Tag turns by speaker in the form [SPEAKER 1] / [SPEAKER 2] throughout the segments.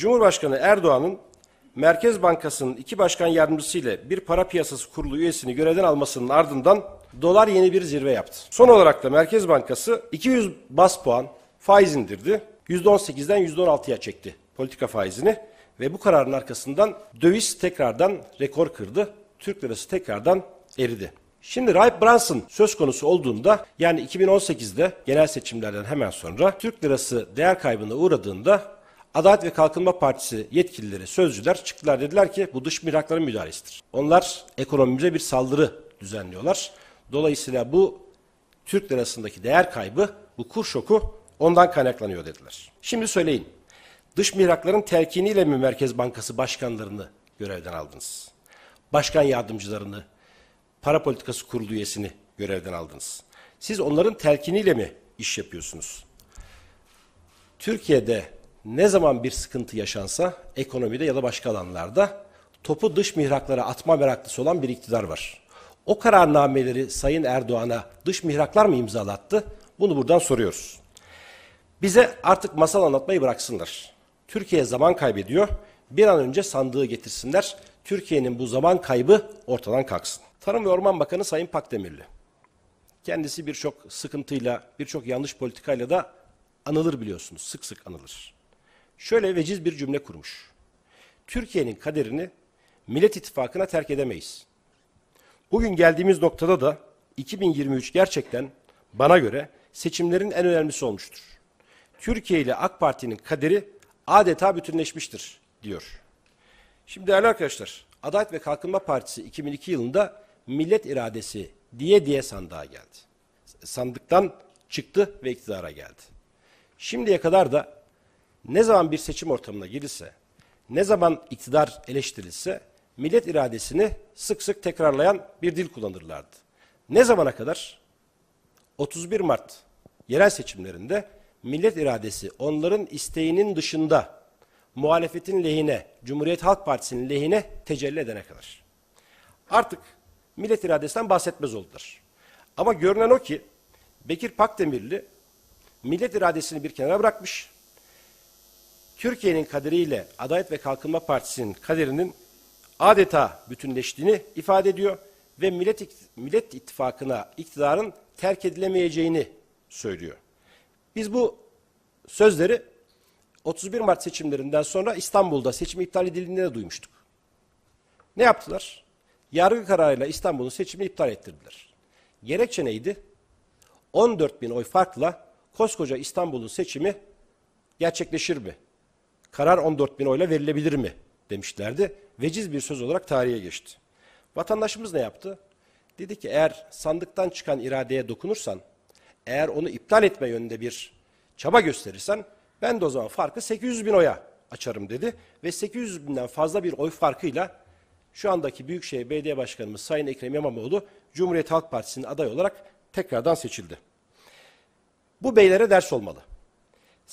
[SPEAKER 1] Cumhurbaşkanı Erdoğan'ın Merkez Bankası'nın iki başkan yardımcısı ile bir para piyasası kurulu üyesini görevden almasının ardından dolar yeni bir zirve yaptı. Son olarak da Merkez Bankası 200 bas puan faiz indirdi. %18'den %16'ya çekti politika faizini ve bu kararın arkasından döviz tekrardan rekor kırdı. Türk lirası tekrardan eridi. Şimdi Ray Branson söz konusu olduğunda yani 2018'de genel seçimlerden hemen sonra Türk lirası değer kaybına uğradığında Adalet ve Kalkınma Partisi yetkilileri, sözcüler çıktılar dediler ki bu dış mirakların müdahalesidir. Onlar ekonomimize bir saldırı düzenliyorlar. Dolayısıyla bu Türk lirasındaki değer kaybı, bu kur şoku ondan kaynaklanıyor dediler. Şimdi söyleyin, dış mirakların telkiniyle mi Merkez Bankası başkanlarını görevden aldınız? Başkan yardımcılarını, para politikası kurulu üyesini görevden aldınız. Siz onların telkiniyle mi iş yapıyorsunuz? Türkiye'de ne zaman bir sıkıntı yaşansa ekonomide ya da başka alanlarda topu dış mihraklara atma meraklısı olan bir iktidar var. O kararnameleri Sayın Erdoğan'a dış mihraklar mı imzalattı? Bunu buradan soruyoruz. Bize artık masal anlatmayı bıraksınlar. Türkiye zaman kaybediyor. Bir an önce sandığı getirsinler. Türkiye'nin bu zaman kaybı ortadan kalksın. Tarım ve Orman Bakanı Sayın Pakdemirli. Kendisi birçok sıkıntıyla, birçok yanlış politikayla da anılır biliyorsunuz. Sık sık anılır şöyle veciz bir cümle kurmuş. Türkiye'nin kaderini Millet İttifakı'na terk edemeyiz. Bugün geldiğimiz noktada da 2023 gerçekten bana göre seçimlerin en önemlisi olmuştur. Türkiye ile AK Parti'nin kaderi adeta bütünleşmiştir diyor. Şimdi değerli arkadaşlar, Adalet ve Kalkınma Partisi 2002 yılında millet iradesi diye diye sandığa geldi. Sandıktan çıktı ve iktidara geldi. Şimdiye kadar da ne zaman bir seçim ortamına girilse, ne zaman iktidar eleştirilse millet iradesini sık sık tekrarlayan bir dil kullanırlardı. Ne zamana kadar? 31 Mart yerel seçimlerinde millet iradesi onların isteğinin dışında muhalefetin lehine, Cumhuriyet Halk Partisi'nin lehine tecelli edene kadar. Artık millet iradesinden bahsetmez oldular. Ama görünen o ki Bekir Pakdemirli millet iradesini bir kenara bırakmış, Türkiye'nin kaderiyle Adalet ve Kalkınma Partisi'nin kaderinin adeta bütünleştiğini ifade ediyor ve Millet, Millet İttifakı'na iktidarın terk edilemeyeceğini söylüyor. Biz bu sözleri 31 Mart seçimlerinden sonra İstanbul'da seçim iptal edildiğinde de duymuştuk. Ne yaptılar? Yargı kararıyla İstanbul'un seçimini iptal ettirdiler. Gerekçe neydi? 14 bin oy farkla koskoca İstanbul'un seçimi gerçekleşir mi? Karar 14 bin oyla verilebilir mi demişlerdi. Veciz bir söz olarak tarihe geçti. Vatandaşımız ne yaptı? Dedi ki eğer sandıktan çıkan iradeye dokunursan, eğer onu iptal etme yönünde bir çaba gösterirsen ben de o zaman farkı 800 bin oya açarım dedi. Ve 800 binden fazla bir oy farkıyla şu andaki Büyükşehir Belediye Başkanımız Sayın Ekrem İmamoğlu Cumhuriyet Halk Partisi'nin aday olarak tekrardan seçildi. Bu beylere ders olmalı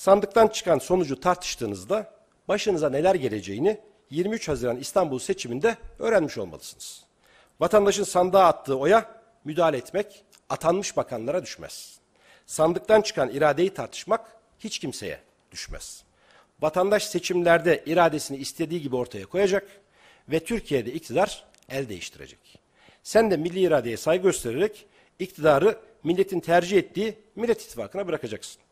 [SPEAKER 1] sandıktan çıkan sonucu tartıştığınızda başınıza neler geleceğini 23 Haziran İstanbul seçiminde öğrenmiş olmalısınız. Vatandaşın sandığa attığı oya müdahale etmek atanmış bakanlara düşmez. Sandıktan çıkan iradeyi tartışmak hiç kimseye düşmez. Vatandaş seçimlerde iradesini istediği gibi ortaya koyacak ve Türkiye'de iktidar el değiştirecek. Sen de milli iradeye saygı göstererek iktidarı milletin tercih ettiği Millet İttifakı'na bırakacaksın.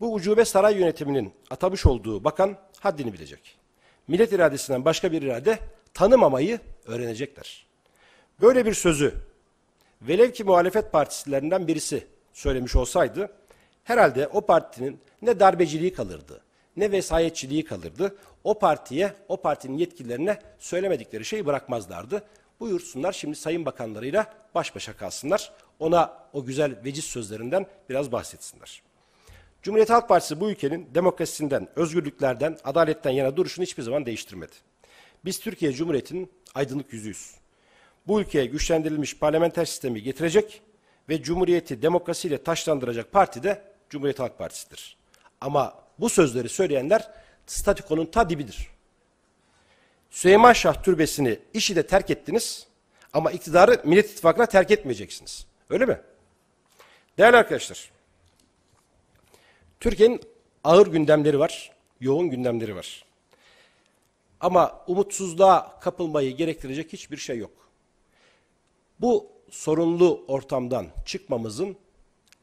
[SPEAKER 1] Bu ucube saray yönetiminin atamış olduğu bakan haddini bilecek. Millet iradesinden başka bir irade tanımamayı öğrenecekler. Böyle bir sözü velev ki muhalefet partilerinden birisi söylemiş olsaydı herhalde o partinin ne darbeciliği kalırdı ne vesayetçiliği kalırdı. O partiye, o partinin yetkililerine söylemedikleri şeyi bırakmazlardı. Buyursunlar şimdi sayın bakanlarıyla baş başa kalsınlar. Ona o güzel veciz sözlerinden biraz bahsetsinler. Cumhuriyet Halk Partisi bu ülkenin demokrasisinden, özgürlüklerden, adaletten yana duruşunu hiçbir zaman değiştirmedi. Biz Türkiye Cumhuriyeti'nin aydınlık yüzüyüz. Bu ülkeye güçlendirilmiş parlamenter sistemi getirecek ve Cumhuriyeti demokrasiyle taşlandıracak parti de Cumhuriyet Halk Partisi'dir. Ama bu sözleri söyleyenler statikonun ta dibidir. Süleyman Şah Türbesi'ni işi de terk ettiniz ama iktidarı Millet İttifakı'na terk etmeyeceksiniz. Öyle mi? Değerli arkadaşlar, Türkiye'nin ağır gündemleri var, yoğun gündemleri var. Ama umutsuzluğa kapılmayı gerektirecek hiçbir şey yok. Bu sorunlu ortamdan çıkmamızın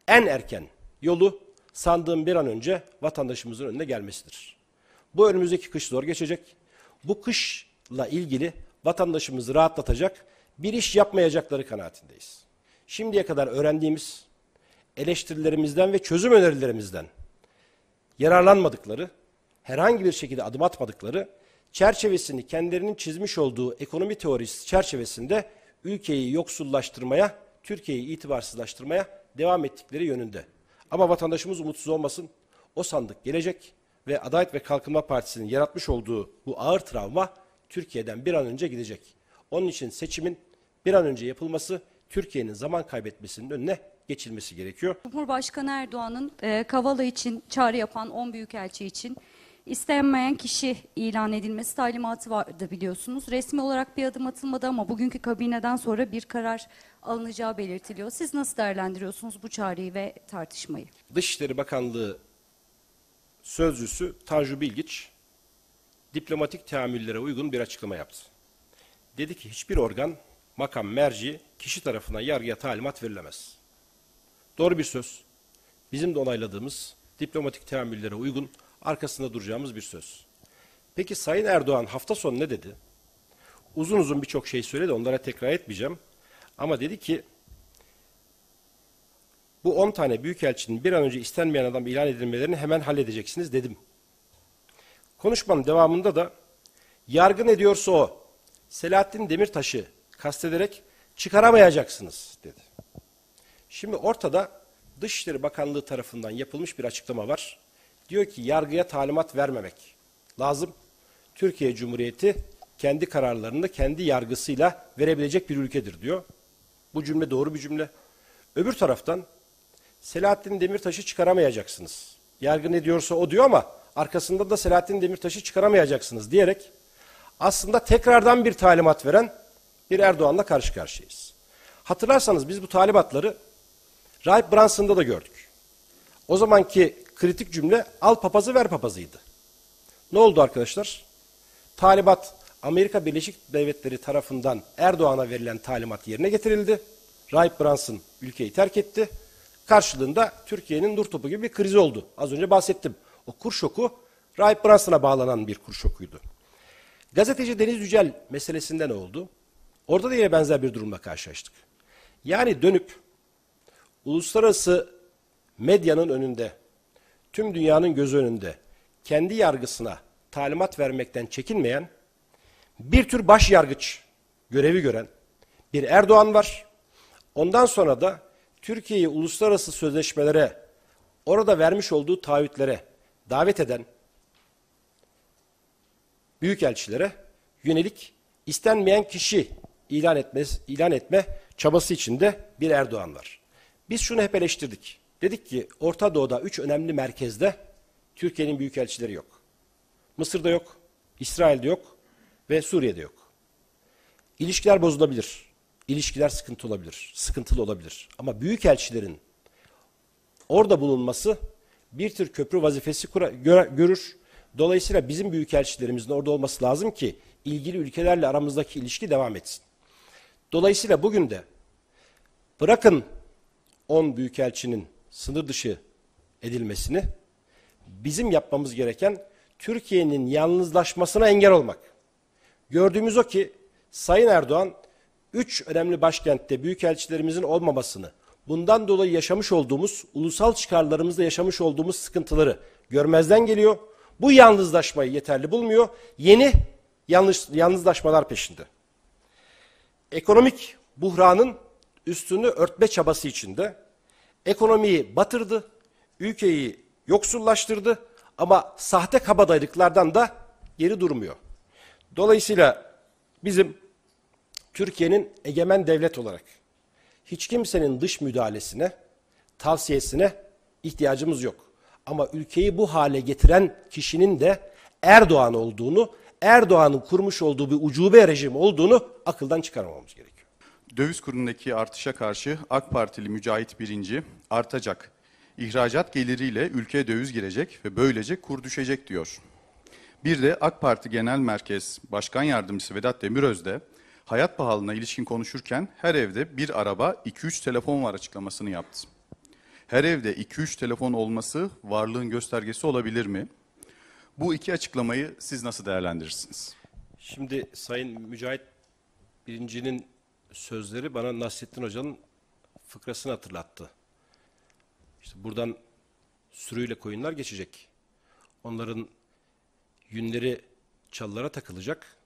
[SPEAKER 1] en erken yolu sandığım bir an önce vatandaşımızın önüne gelmesidir. Bu önümüzdeki kış zor geçecek. Bu kışla ilgili vatandaşımızı rahatlatacak bir iş yapmayacakları kanaatindeyiz. Şimdiye kadar öğrendiğimiz eleştirilerimizden ve çözüm önerilerimizden yararlanmadıkları, herhangi bir şekilde adım atmadıkları çerçevesini kendilerinin çizmiş olduğu ekonomi teorisi çerçevesinde ülkeyi yoksullaştırmaya, Türkiye'yi itibarsızlaştırmaya devam ettikleri yönünde. Ama vatandaşımız umutsuz olmasın. O sandık gelecek ve Adalet ve Kalkınma Partisi'nin yaratmış olduğu bu ağır travma Türkiye'den bir an önce gidecek. Onun için seçimin bir an önce yapılması Türkiye'nin zaman kaybetmesinin önüne geçilmesi gerekiyor. Cumhurbaşkanı Erdoğan'ın e, Kavala için çağrı yapan 10 büyükelçi için istenmeyen kişi ilan edilmesi talimatı vardı biliyorsunuz. Resmi olarak bir adım atılmadı ama bugünkü kabineden sonra bir karar alınacağı belirtiliyor. Siz nasıl değerlendiriyorsunuz bu çağrıyı ve tartışmayı? Dışişleri Bakanlığı sözcüsü Tanju Bilgiç diplomatik teamüllere uygun bir açıklama yaptı. Dedi ki hiçbir organ, makam, merci kişi tarafına yargıya talimat verilemez. Doğru bir söz. Bizim de onayladığımız, diplomatik teamüllere uygun, arkasında duracağımız bir söz. Peki Sayın Erdoğan hafta sonu ne dedi? Uzun uzun birçok şey söyledi, onlara tekrar etmeyeceğim. Ama dedi ki, bu 10 tane büyükelçinin bir an önce istenmeyen adam ilan edilmelerini hemen halledeceksiniz dedim. Konuşmanın devamında da yargı ne diyorsa o, Selahattin Demirtaş'ı kastederek çıkaramayacaksınız dedi. Şimdi ortada Dışişleri Bakanlığı tarafından yapılmış bir açıklama var. Diyor ki yargıya talimat vermemek lazım. Türkiye Cumhuriyeti kendi kararlarını kendi yargısıyla verebilecek bir ülkedir diyor. Bu cümle doğru bir cümle. Öbür taraftan Selahattin Demirtaş'ı çıkaramayacaksınız. Yargı ne diyorsa o diyor ama arkasında da Selahattin Demirtaş'ı çıkaramayacaksınız diyerek aslında tekrardan bir talimat veren bir Erdoğan'la karşı karşıyayız. Hatırlarsanız biz bu talimatları Rahip Branson'da da gördük. O zamanki kritik cümle al papazı ver papazıydı. Ne oldu arkadaşlar? Talimat Amerika Birleşik Devletleri tarafından Erdoğan'a verilen talimat yerine getirildi. Rahip Brunson ülkeyi terk etti. Karşılığında Türkiye'nin nur topu gibi bir kriz oldu. Az önce bahsettim. O kur şoku Rahip Brunson'a bağlanan bir kur şokuydu. Gazeteci Deniz Yücel meselesinde ne oldu? Orada da yine benzer bir durumla karşılaştık. Yani dönüp uluslararası medyanın önünde, tüm dünyanın gözü önünde kendi yargısına talimat vermekten çekinmeyen, bir tür baş yargıç görevi gören bir Erdoğan var. Ondan sonra da Türkiye'yi uluslararası sözleşmelere, orada vermiş olduğu taahhütlere davet eden büyükelçilere yönelik istenmeyen kişi ilan etme, ilan etme çabası içinde bir Erdoğan var. Biz şunu hep eleştirdik, Dedik ki Orta Doğu'da üç önemli merkezde Türkiye'nin büyükelçileri yok. Mısır'da yok, İsrail'de yok ve Suriye'de yok. İlişkiler bozulabilir. İlişkiler sıkıntı olabilir, sıkıntılı olabilir. Ama büyükelçilerin orada bulunması bir tür köprü vazifesi görür. Dolayısıyla bizim büyükelçilerimizin orada olması lazım ki ilgili ülkelerle aramızdaki ilişki devam etsin. Dolayısıyla bugün de bırakın 10 büyükelçinin sınır dışı edilmesini bizim yapmamız gereken Türkiye'nin yalnızlaşmasına engel olmak. Gördüğümüz o ki Sayın Erdoğan 3 önemli başkentte büyükelçilerimizin olmamasını, bundan dolayı yaşamış olduğumuz ulusal çıkarlarımızda yaşamış olduğumuz sıkıntıları görmezden geliyor. Bu yalnızlaşmayı yeterli bulmuyor. Yeni yanlış, yalnızlaşmalar peşinde. Ekonomik buhranın üstünü örtme çabası içinde ekonomiyi batırdı, ülkeyi yoksullaştırdı ama sahte kabadayılıklardan da geri durmuyor. Dolayısıyla bizim Türkiye'nin egemen devlet olarak hiç kimsenin dış müdahalesine, tavsiyesine ihtiyacımız yok. Ama ülkeyi bu hale getiren kişinin de Erdoğan olduğunu, Erdoğan'ın kurmuş olduğu bir ucube rejim olduğunu akıldan çıkarmamamız gerekiyor döviz kurundaki artışa karşı AK Partili Mücahit Birinci artacak. İhracat geliriyle ülkeye döviz girecek ve böylece kur düşecek diyor. Bir de AK Parti Genel Merkez Başkan Yardımcısı Vedat Demiröz de hayat pahalılığına ilişkin konuşurken her evde bir araba 2-3 telefon var açıklamasını yaptı. Her evde 2-3 telefon olması varlığın göstergesi olabilir mi? Bu iki açıklamayı siz nasıl değerlendirirsiniz? Şimdi Sayın Mücahit Birinci'nin sözleri bana Nasrettin Hoca'nın fıkrasını hatırlattı. İşte buradan sürüyle koyunlar geçecek. Onların yünleri çalılara takılacak.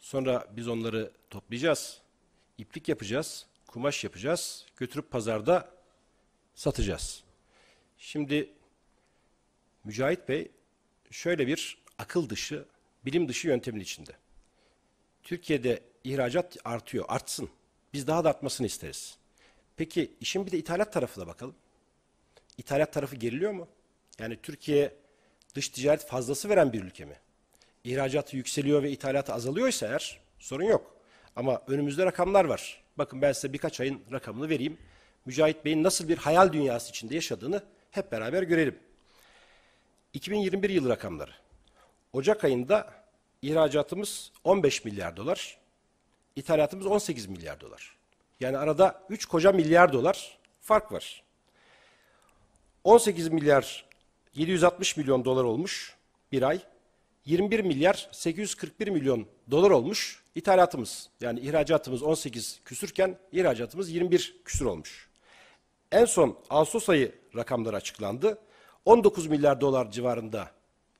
[SPEAKER 1] Sonra biz onları toplayacağız. İplik yapacağız. Kumaş yapacağız. Götürüp pazarda satacağız. Şimdi Mücahit Bey şöyle bir akıl dışı, bilim dışı yöntemin içinde. Türkiye'de ihracat artıyor, artsın. Biz daha da artmasını isteriz. Peki işin bir de ithalat tarafına bakalım. İthalat tarafı geriliyor mu? Yani Türkiye dış ticaret fazlası veren bir ülke mi? İhracatı yükseliyor ve ithalatı azalıyorsa eğer sorun yok. Ama önümüzde rakamlar var. Bakın ben size birkaç ayın rakamını vereyim. Mücahit Bey'in nasıl bir hayal dünyası içinde yaşadığını hep beraber görelim. 2021 yılı rakamları. Ocak ayında ihracatımız 15 milyar dolar, ithalatımız 18 milyar dolar. Yani arada 3 koca milyar dolar fark var. 18 milyar 760 milyon dolar olmuş bir ay. 21 milyar 841 milyon dolar olmuş ithalatımız. Yani ihracatımız 18 küsürken ihracatımız 21 küsür olmuş. En son Ağustos ayı rakamları açıklandı. 19 milyar dolar civarında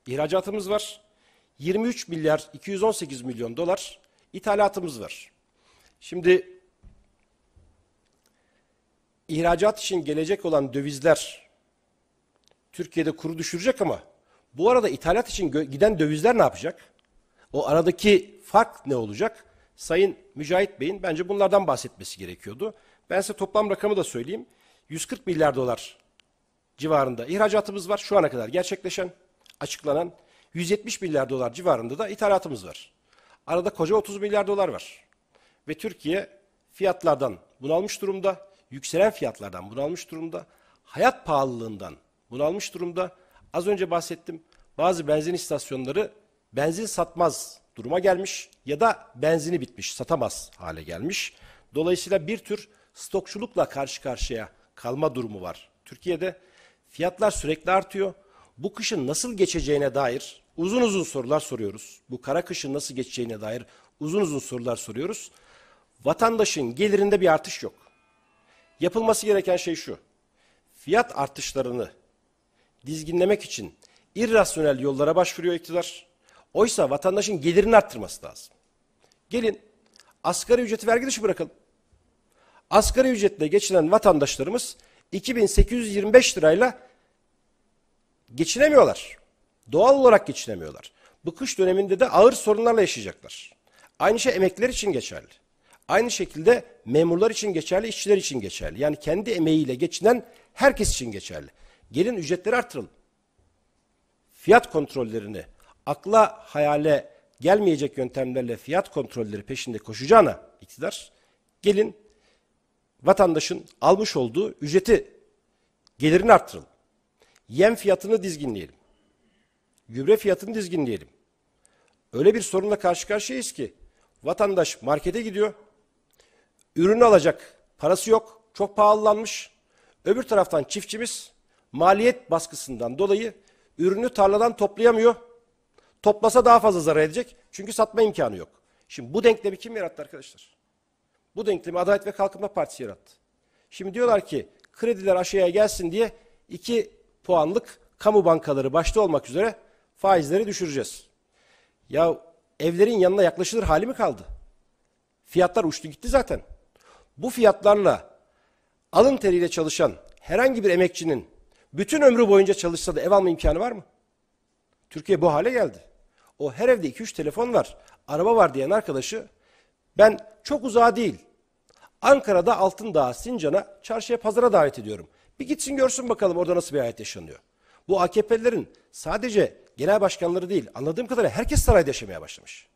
[SPEAKER 1] ihracatımız var. 23 milyar 218 milyon dolar ithalatımız var. Şimdi ihracat için gelecek olan dövizler Türkiye'de kuru düşürecek ama bu arada ithalat için giden dövizler ne yapacak? O aradaki fark ne olacak? Sayın Mücahit Bey'in bence bunlardan bahsetmesi gerekiyordu. Ben size toplam rakamı da söyleyeyim. 140 milyar dolar civarında ihracatımız var şu ana kadar gerçekleşen, açıklanan 170 milyar dolar civarında da ithalatımız var. Arada koca 30 milyar dolar var. Ve Türkiye fiyatlardan bunalmış durumda, yükselen fiyatlardan bunalmış durumda, hayat pahalılığından bunalmış durumda. Az önce bahsettim bazı benzin istasyonları benzin satmaz duruma gelmiş ya da benzini bitmiş, satamaz hale gelmiş. Dolayısıyla bir tür stokçulukla karşı karşıya kalma durumu var. Türkiye'de fiyatlar sürekli artıyor. Bu kışın nasıl geçeceğine dair Uzun uzun sorular soruyoruz. Bu kara kışın nasıl geçeceğine dair uzun uzun sorular soruyoruz. Vatandaşın gelirinde bir artış yok. Yapılması gereken şey şu. Fiyat artışlarını dizginlemek için irrasyonel yollara başvuruyor iktidar. Oysa vatandaşın gelirini arttırması lazım. Gelin asgari ücreti vergi dışı bırakalım. Asgari ücretle geçinen vatandaşlarımız 2825 lirayla geçinemiyorlar. Doğal olarak geçinemiyorlar. Bu kış döneminde de ağır sorunlarla yaşayacaklar. Aynı şey emekliler için geçerli. Aynı şekilde memurlar için geçerli, işçiler için geçerli. Yani kendi emeğiyle geçinen herkes için geçerli. Gelin ücretleri artıralım. Fiyat kontrollerini akla hayale gelmeyecek yöntemlerle fiyat kontrolleri peşinde koşacağına iktidar gelin vatandaşın almış olduğu ücreti gelirini arttıralım. Yem fiyatını dizginleyelim gübre fiyatını dizginleyelim. Öyle bir sorunla karşı karşıyayız ki vatandaş markete gidiyor, ürünü alacak, parası yok, çok pahalılanmış. Öbür taraftan çiftçimiz maliyet baskısından dolayı ürünü tarladan toplayamıyor. Toplasa daha fazla zarar edecek çünkü satma imkanı yok. Şimdi bu denklemi kim yarattı arkadaşlar? Bu denklemi Adalet ve Kalkınma Partisi yarattı. Şimdi diyorlar ki krediler aşağıya gelsin diye iki puanlık kamu bankaları başta olmak üzere faizleri düşüreceğiz. Ya evlerin yanına yaklaşılır hali mi kaldı? Fiyatlar uçtu gitti zaten. Bu fiyatlarla alın teriyle çalışan herhangi bir emekçinin bütün ömrü boyunca çalışsa da ev alma imkanı var mı? Türkiye bu hale geldi. O her evde 2-3 telefon var, araba var diyen arkadaşı ben çok uzağa değil Ankara'da Altındağ, Sincan'a, çarşıya pazara davet ediyorum. Bir gitsin görsün bakalım orada nasıl bir hayat yaşanıyor. Bu AKP'lerin sadece genel başkanları değil. Anladığım kadarıyla herkes sarayda yaşamaya başlamış.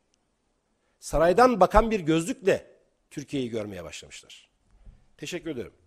[SPEAKER 1] Saraydan bakan bir gözlükle Türkiye'yi görmeye başlamışlar. Teşekkür ederim.